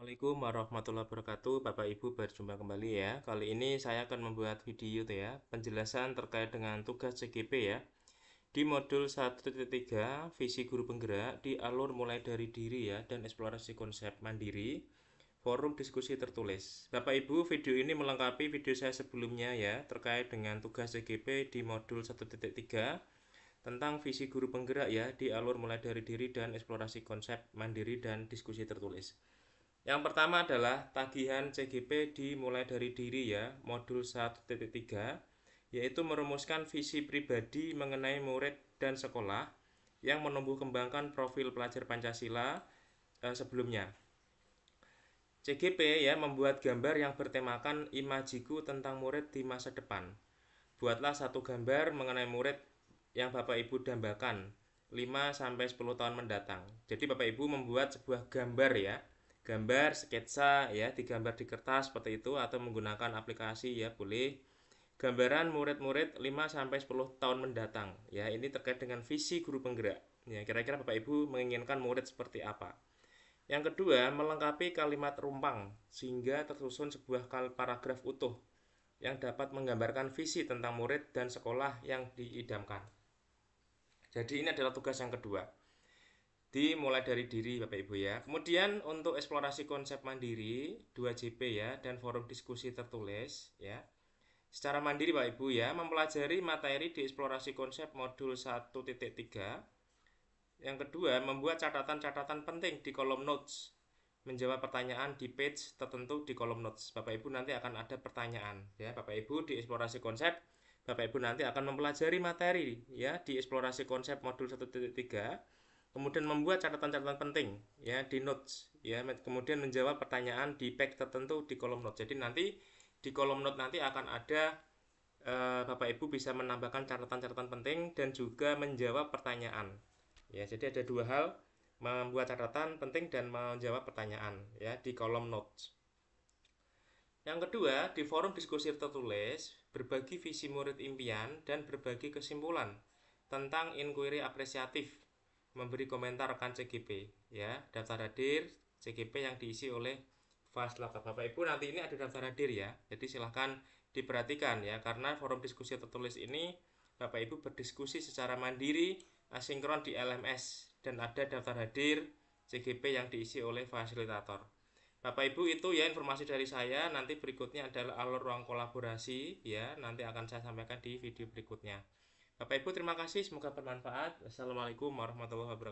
Assalamualaikum warahmatullahi wabarakatuh Bapak Ibu berjumpa kembali ya Kali ini saya akan membuat video ya Penjelasan terkait dengan tugas CGP ya Di modul 1.3 Visi guru penggerak Di alur mulai dari diri ya Dan eksplorasi konsep mandiri Forum diskusi tertulis Bapak Ibu video ini melengkapi video saya sebelumnya ya Terkait dengan tugas CGP di modul 1.3 tentang visi guru penggerak ya di alur mulai dari diri dan eksplorasi konsep mandiri dan diskusi tertulis. Yang pertama adalah tagihan CGP dimulai dari diri ya, modul 1.3, yaitu merumuskan visi pribadi mengenai murid dan sekolah yang menumbuh kembangkan profil pelajar Pancasila eh, sebelumnya. CGP ya membuat gambar yang bertemakan imajiku tentang murid di masa depan. Buatlah satu gambar mengenai murid yang Bapak Ibu dambakan 5 sampai 10 tahun mendatang. Jadi Bapak Ibu membuat sebuah gambar ya gambar sketsa ya digambar di kertas seperti itu atau menggunakan aplikasi ya boleh gambaran murid-murid 5 sampai 10 tahun mendatang ya ini terkait dengan visi guru penggerak ya kira-kira Bapak Ibu menginginkan murid seperti apa yang kedua melengkapi kalimat rumpang sehingga tersusun sebuah paragraf utuh yang dapat menggambarkan visi tentang murid dan sekolah yang diidamkan jadi ini adalah tugas yang kedua dimulai dari diri Bapak Ibu ya. Kemudian untuk eksplorasi konsep mandiri 2JP ya dan forum diskusi tertulis ya. Secara mandiri Bapak Ibu ya, mempelajari materi di eksplorasi konsep modul 1.3. Yang kedua, membuat catatan-catatan penting di kolom notes. Menjawab pertanyaan di page tertentu di kolom notes. Bapak Ibu nanti akan ada pertanyaan ya. Bapak Ibu di eksplorasi konsep Bapak Ibu nanti akan mempelajari materi ya di eksplorasi konsep modul 1.3 kemudian membuat catatan-catatan penting ya di notes ya kemudian menjawab pertanyaan di pack tertentu di kolom notes. jadi nanti di kolom notes nanti akan ada e, Bapak Ibu bisa menambahkan catatan-catatan penting dan juga menjawab pertanyaan ya jadi ada dua hal membuat catatan penting dan menjawab pertanyaan ya di kolom notes yang kedua, di forum diskusi tertulis, berbagi visi murid impian dan berbagi kesimpulan tentang inquiry apresiatif memberi komentar rekan CGP ya daftar hadir CGP yang diisi oleh Fast Bapak Ibu nanti ini ada daftar hadir ya jadi silahkan diperhatikan ya karena forum diskusi tertulis ini Bapak Ibu berdiskusi secara mandiri asinkron di LMS dan ada daftar hadir CGP yang diisi oleh fasilitator Bapak Ibu itu ya informasi dari saya nanti berikutnya adalah alur ruang kolaborasi ya nanti akan saya sampaikan di video berikutnya Bapak Ibu terima kasih semoga bermanfaat. Assalamualaikum warahmatullahi wabarakatuh.